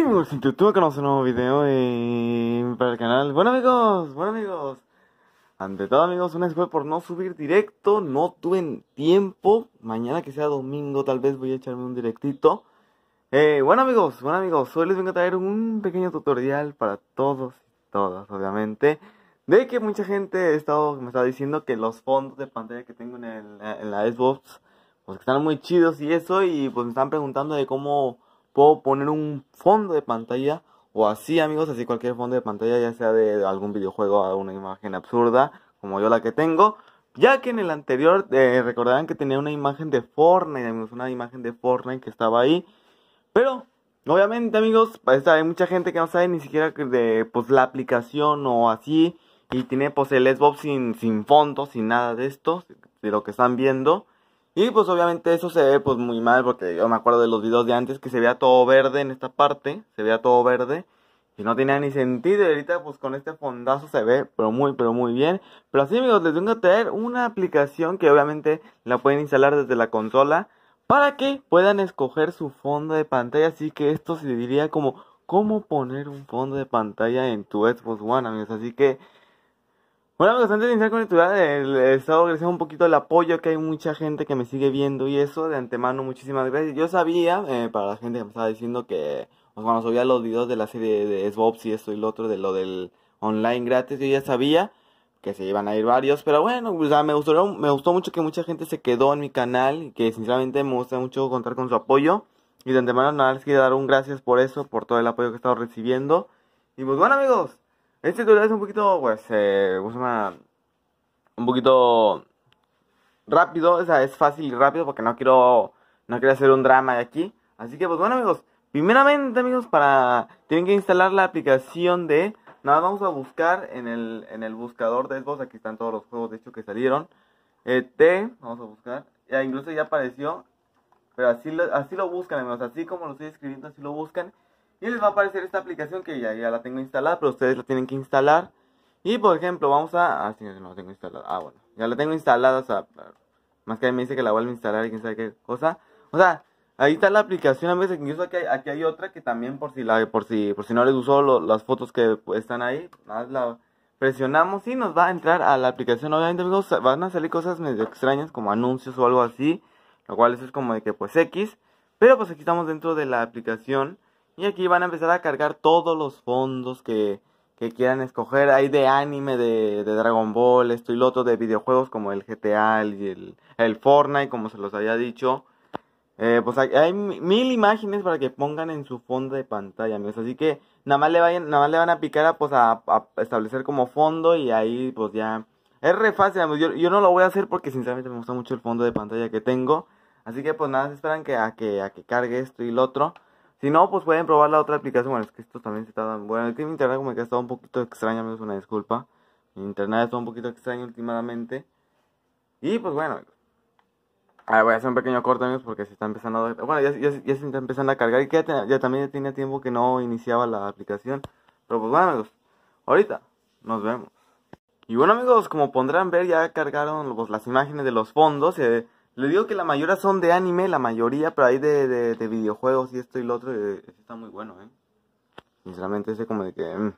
YouTube un nuevo video y eh, para el canal. Bueno amigos, bueno amigos. Ante todo amigos, una fue por no subir directo, no tuve tiempo. Mañana que sea domingo tal vez voy a echarme un directito. Eh, bueno amigos, bueno amigos, hoy les vengo a traer un pequeño tutorial para todos y todas, obviamente. De que mucha gente estado, me está diciendo que los fondos de pantalla que tengo en, el, en la Xbox, pues que están muy chidos y eso, y pues me están preguntando de cómo puedo poner un fondo de pantalla o así amigos, así cualquier fondo de pantalla, ya sea de algún videojuego, O una imagen absurda, como yo la que tengo. Ya que en el anterior eh, recordarán que tenía una imagen de Fortnite, amigos, una imagen de Fortnite que estaba ahí. Pero, obviamente amigos, pues, hay mucha gente que no sabe ni siquiera de pues, la aplicación o así. Y tiene pues el Xbox sin, sin fondo, sin nada de esto, de lo que están viendo. Y pues obviamente eso se ve pues muy mal porque yo me acuerdo de los videos de antes que se veía todo verde en esta parte, se veía todo verde y no tenía ni sentido. Y ahorita pues con este fondazo se ve pero muy pero muy bien. Pero así amigos les vengo a traer una aplicación que obviamente la pueden instalar desde la consola para que puedan escoger su fondo de pantalla. Así que esto se diría como cómo poner un fondo de pantalla en tu Xbox One amigos. Así que bueno, pues, antes de iniciar con el, he estado agradeciendo un poquito el apoyo que hay mucha gente que me sigue viendo y eso, de antemano muchísimas gracias. Yo sabía, eh, para la gente que me estaba diciendo que pues, cuando subía los videos de la serie de Xbox y esto y lo otro, de lo del online gratis, yo ya sabía que se iban a ir varios, pero bueno, me gustó, me gustó mucho que mucha gente se quedó en mi canal y que sinceramente me gusta mucho contar con su apoyo. Y de antemano nada, les quiero dar un gracias por eso, por todo el apoyo que he estado recibiendo. Y pues bueno amigos, este tutorial es un poquito, pues, eh, Un poquito rápido, o es fácil y rápido porque no quiero, no quiero hacer un drama de aquí. Así que, pues, bueno, amigos, primeramente, amigos, para, tienen que instalar la aplicación de, nada, vamos a buscar en el, en el buscador de Xbox, aquí están todos los juegos, de hecho, que salieron. Eh, T, vamos a buscar, ya, incluso ya apareció, pero así así lo buscan, amigos, así como lo estoy escribiendo, así lo buscan. Y les va a aparecer esta aplicación que ya, ya la tengo instalada, pero ustedes la tienen que instalar. Y por ejemplo, vamos a... Ah, sí, no la tengo instalada. Ah, bueno. Ya la tengo instalada, o sea... Más que me dice que la vuelve a instalar y quién sabe qué cosa. O sea, ahí está la aplicación. A veces incluso aquí hay, aquí hay otra que también por si, la, por si, por si no les gustó las fotos que están ahí, la presionamos y nos va a entrar a la aplicación. Obviamente van a salir cosas medio extrañas como anuncios o algo así. Lo cual es como de que pues X. Pero pues aquí estamos dentro de la aplicación. Y aquí van a empezar a cargar todos los fondos que, que quieran escoger. Hay de anime, de, Dragon Ball, esto y lo otro, de videojuegos como el GTA y el, el, Fortnite, como se los había dicho. Eh, pues hay, mil imágenes para que pongan en su fondo de pantalla, amigos. Así que nada más le, vayan, nada más le van a picar a, pues, a, establecer como fondo y ahí pues ya... Es re fácil, amigos. Yo, no lo voy a hacer porque sinceramente me gusta mucho el fondo de pantalla que tengo. Así que pues nada, esperan que, a, que, a que cargue esto y lo otro. Si no, pues pueden probar la otra aplicación. Bueno, es que esto también se está dando. Bueno, el que mi internet como que ha estado un poquito extraño, amigos, una disculpa. Mi internet ha estado un poquito extraño últimamente. Y pues bueno. voy a hacer un pequeño corte, amigos, porque se está empezando a... Bueno, ya, se está empezando a cargar. Y que ya, también ya tenía tiempo que no iniciaba la aplicación. Pero pues bueno, amigos. Ahorita nos vemos. Y bueno amigos, como pondrán ver ya cargaron pues, las imágenes de los fondos. Eh, le digo que la mayoría son de anime, la mayoría, pero hay de, de, videojuegos y esto y lo otro. está muy bueno, ¿eh? Sinceramente, ese como de que. Mm.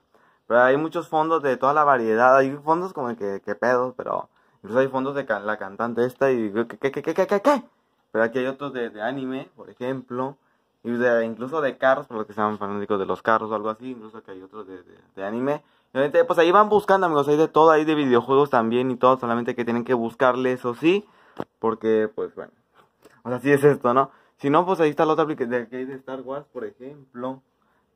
Pero hay muchos fondos de toda la variedad. Hay fondos como de que, que pedos, pero. Incluso hay fondos de la cantante esta y. ¿Qué, qué, qué, qué, qué, qué? Pero aquí hay otros de, de anime, por ejemplo. Y incluso de carros, por los que sean fanáticos de los carros o algo así. Incluso que hay otros de, de, anime. pues ahí van buscando, amigos. Hay de todo, hay de videojuegos también y todo. Solamente que tienen que buscarle, eso sí. Porque, pues bueno. O sea, si es esto, ¿no? Si no, pues ahí está la otra aplicación de, Star Wars, por ejemplo.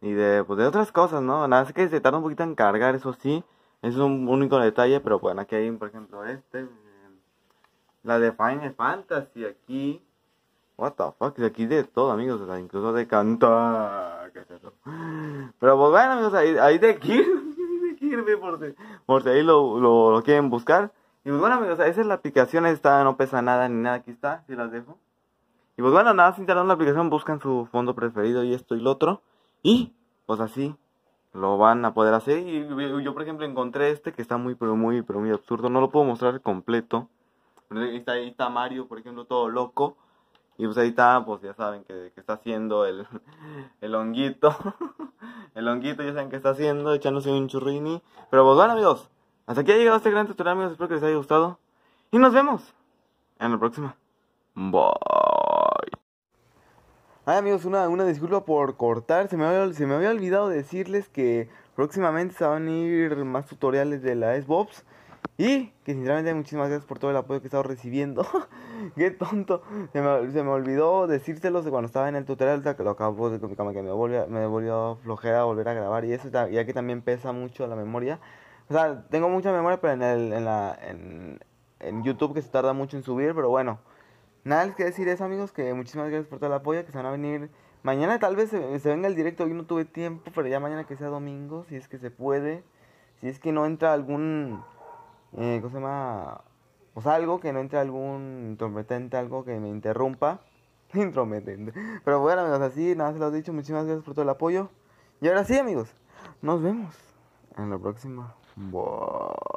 Y de, pues, de otras cosas, ¿no? Nada más que se tarda un poquito en cargar, eso sí. Es un único detalle, pero bueno, aquí hay, por ejemplo, este. Mm, la de Final Fantasy aquí. What the fuck, aquí de todo, amigos, o incluso de cantar. Pero pues bueno, amigos, ahí, de Kirby, de Kirby, por si, por ahí lo, lo quieren buscar. Y pues bueno, amigos, esa es la aplicación, esta no pesa nada ni nada, aquí está, si las dejo. Y pues bueno, nada, más instalaron la aplicación, buscan su fondo preferido y esto y lo otro. Y pues así lo van a poder hacer. Y yo, por ejemplo, encontré este que está muy, pero muy, pero muy absurdo. No lo puedo mostrar completo. ahí está, está Mario, por ejemplo, todo loco. Y pues ahí está, pues ya saben que, está haciendo el, el honguito. el honguito, ya saben que está haciendo, echándose un churrini. Pero pues bueno, amigos. Hasta aquí ha llegado este gran tutorial, amigos. Espero que les haya gustado. Y nos vemos en la próxima. Bye. Ay, amigos, una, una disculpa por cortar. Se me, había, se me había olvidado decirles que próximamente se van a ir más tutoriales de la Xbox. Y que sinceramente muchísimas gracias por todo el apoyo que he estado recibiendo. Qué tonto. Se me, se me, olvidó decírselos cuando estaba en el tutorial. O sea, que lo acabo de que me volvió, me volvió flojera volver a grabar. Y eso ya que también pesa mucho la memoria. O sea, tengo mucha memoria, pero en, en, YouTube que se tarda mucho en subir, pero bueno. Nada les que decir eso, amigos, que muchísimas gracias por todo el apoyo, que se van a venir... Mañana tal vez se, venga el directo, hoy no tuve tiempo, pero ya mañana que sea domingo, si es que se puede. Si es que no entra algún... Eh, ¿Cómo se llama? Pues algo, que no entra algún intrometente, algo que me interrumpa. Intrometente. Pero bueno, amigos, así, nada, se lo he dicho. Muchísimas gracias por todo el apoyo. Y ahora sí, amigos, nos vemos en la próxima. Whoa.